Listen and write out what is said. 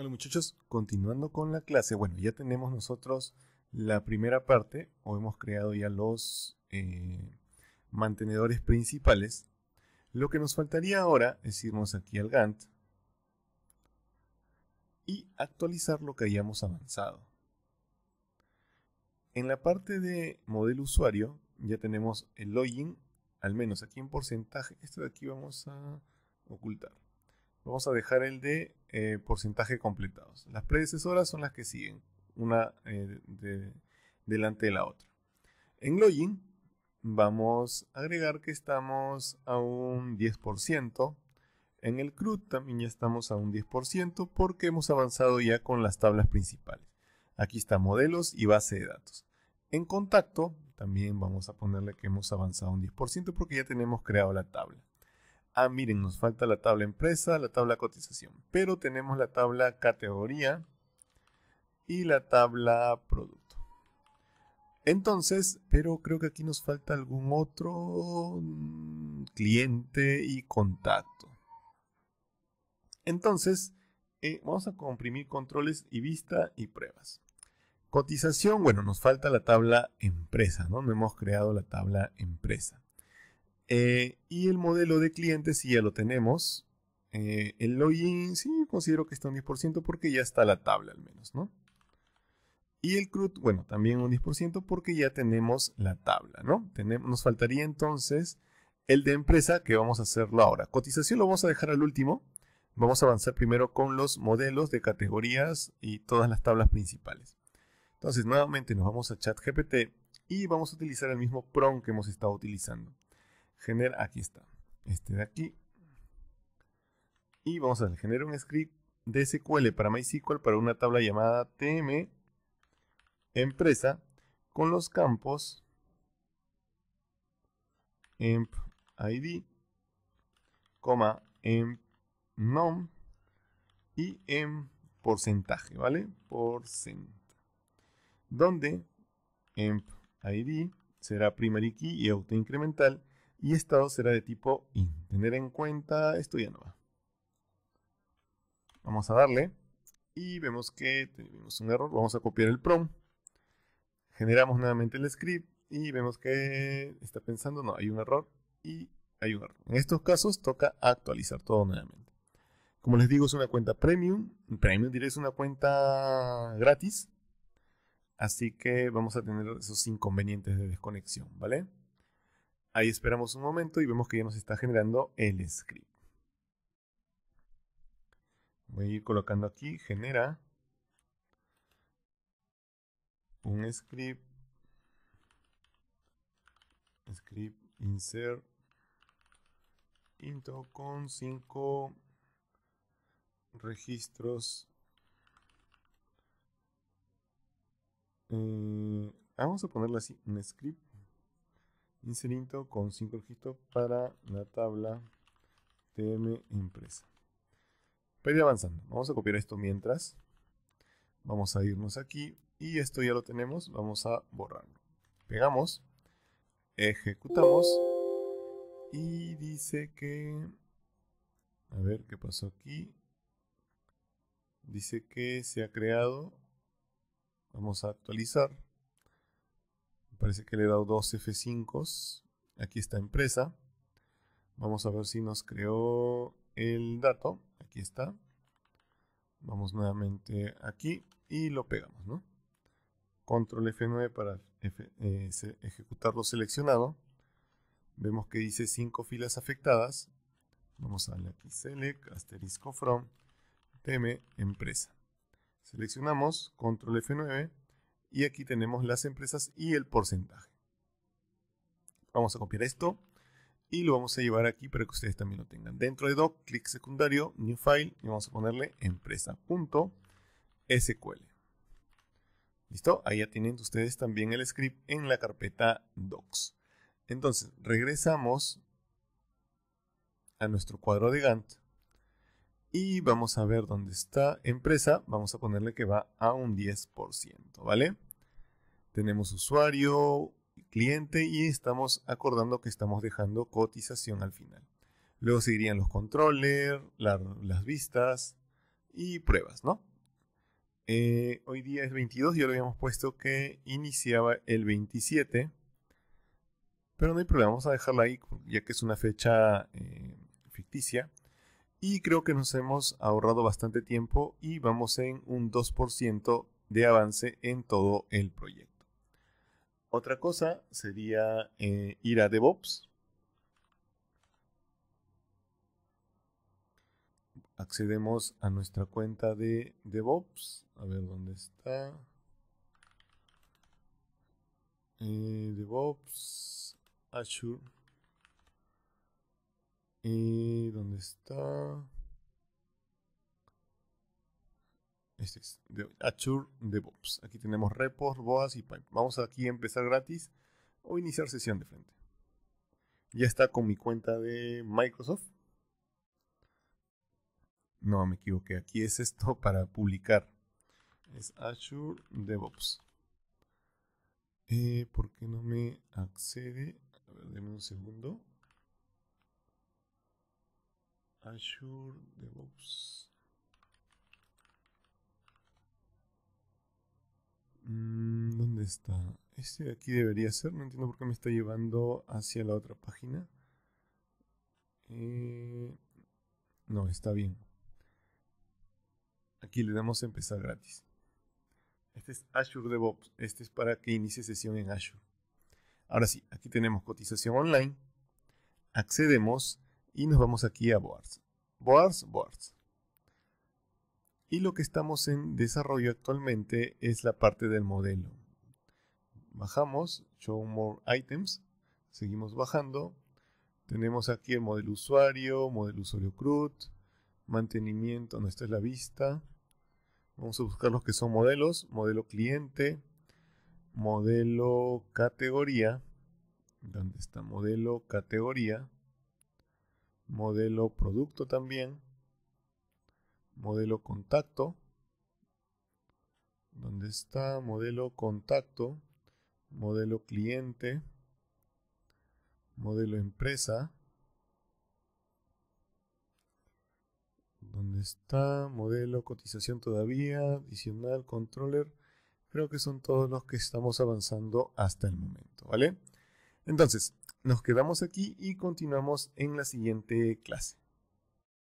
Hola muchachos, continuando con la clase, bueno, ya tenemos nosotros la primera parte, o hemos creado ya los eh, mantenedores principales. Lo que nos faltaría ahora es irnos aquí al Gantt y actualizar lo que hayamos avanzado. En la parte de modelo usuario ya tenemos el login, al menos aquí en porcentaje. Esto de aquí vamos a ocultar. Vamos a dejar el de eh, porcentaje completados. Las predecesoras son las que siguen, una eh, delante de la otra. En login vamos a agregar que estamos a un 10%. En el CRUD también ya estamos a un 10% porque hemos avanzado ya con las tablas principales. Aquí está modelos y base de datos. En contacto también vamos a ponerle que hemos avanzado un 10% porque ya tenemos creado la tabla ah, miren, nos falta la tabla empresa, la tabla cotización, pero tenemos la tabla categoría y la tabla producto. Entonces, pero creo que aquí nos falta algún otro mm, cliente y contacto. Entonces, eh, vamos a comprimir controles y vista y pruebas. Cotización, bueno, nos falta la tabla empresa, ¿no? No hemos creado la tabla empresa. Eh, y el modelo de clientes, si ya lo tenemos. Eh, el login sí considero que está un 10% porque ya está la tabla al menos, ¿no? Y el CRUD, bueno, también un 10% porque ya tenemos la tabla, ¿no? nos faltaría entonces el de empresa que vamos a hacerlo ahora. Cotización lo vamos a dejar al último. Vamos a avanzar primero con los modelos de categorías y todas las tablas principales. Entonces, nuevamente nos vamos a ChatGPT y vamos a utilizar el mismo PROM que hemos estado utilizando genera, aquí está, este de aquí. Y vamos a generar un script de SQL para MySQL para una tabla llamada TM empresa con los campos emp id, coma emp nom y emp porcentaje, ¿vale? porcentaje, Donde emp id será primary key y autoincremental y esto será de tipo in. Tener en cuenta, esto ya no va. Vamos a darle. Y vemos que tenemos un error. Vamos a copiar el prom. Generamos nuevamente el script. Y vemos que está pensando, no, hay un error. Y hay un error. En estos casos toca actualizar todo nuevamente. Como les digo, es una cuenta premium. Premium diré es una cuenta gratis. Así que vamos a tener esos inconvenientes de desconexión, ¿vale? Ahí esperamos un momento y vemos que ya nos está generando el script. Voy a ir colocando aquí, genera un script, script insert into con 5 registros. Eh, vamos a ponerlo así, un script inserinto con 5 ojitos para la tabla TM empresa. Para avanzando, vamos a copiar esto mientras. Vamos a irnos aquí y esto ya lo tenemos, vamos a borrarlo. Pegamos, ejecutamos y dice que... A ver qué pasó aquí. Dice que se ha creado. Vamos a actualizar. Parece que le he dado dos f 5 Aquí está empresa. Vamos a ver si nos creó el dato. Aquí está. Vamos nuevamente aquí y lo pegamos, ¿no? Control F9 para eh, ejecutarlo seleccionado. Vemos que dice cinco filas afectadas. Vamos a darle aquí select, asterisco from, Teme, empresa. Seleccionamos, control F9, y aquí tenemos las empresas y el porcentaje. Vamos a copiar esto y lo vamos a llevar aquí para que ustedes también lo tengan. Dentro de doc, clic secundario, new file y vamos a ponerle empresa.sql. ¿Listo? Ahí ya tienen ustedes también el script en la carpeta docs. Entonces, regresamos a nuestro cuadro de Gantt y vamos a ver dónde está empresa, vamos a ponerle que va a un 10%, ¿vale? Tenemos usuario, cliente y estamos acordando que estamos dejando cotización al final. Luego seguirían los controllers, las vistas y pruebas, ¿no? Eh, hoy día es 22, y lo habíamos puesto que iniciaba el 27, pero no hay problema, vamos a dejarla ahí ya que es una fecha eh, ficticia y creo que nos hemos ahorrado bastante tiempo y vamos en un 2% de avance en todo el proyecto. Otra cosa sería eh, ir a DevOps. Accedemos a nuestra cuenta de DevOps. A ver dónde está. Eh, DevOps Azure. ¿Y dónde está? Este es Azure DevOps. Aquí tenemos repos, boas y pipe. Vamos aquí a empezar gratis o iniciar sesión de frente. Ya está con mi cuenta de Microsoft. No, me equivoqué. Aquí es esto para publicar. Es Azure DevOps. Eh, ¿Por qué no me accede? A ver, denme un segundo. Azure DevOps. Mm, ¿Dónde está? Este de aquí debería ser. No entiendo por qué me está llevando hacia la otra página. Eh, no, está bien. Aquí le damos a empezar gratis. Este es Azure DevOps. Este es para que inicie sesión en Azure. Ahora sí, aquí tenemos cotización online. Accedemos y nos vamos aquí a Boards. Boards, Boards. Y lo que estamos en desarrollo actualmente es la parte del modelo. Bajamos, Show More Items, seguimos bajando. Tenemos aquí el modelo usuario, modelo usuario CRUD, mantenimiento, no, esta es la vista. Vamos a buscar los que son modelos, modelo cliente, modelo categoría, ¿Dónde está modelo categoría, modelo producto también, modelo contacto, donde está modelo contacto, modelo cliente, modelo empresa, dónde está modelo cotización todavía, adicional, controller. Creo que son todos los que estamos avanzando hasta el momento, ¿vale? Entonces, nos quedamos aquí y continuamos en la siguiente clase.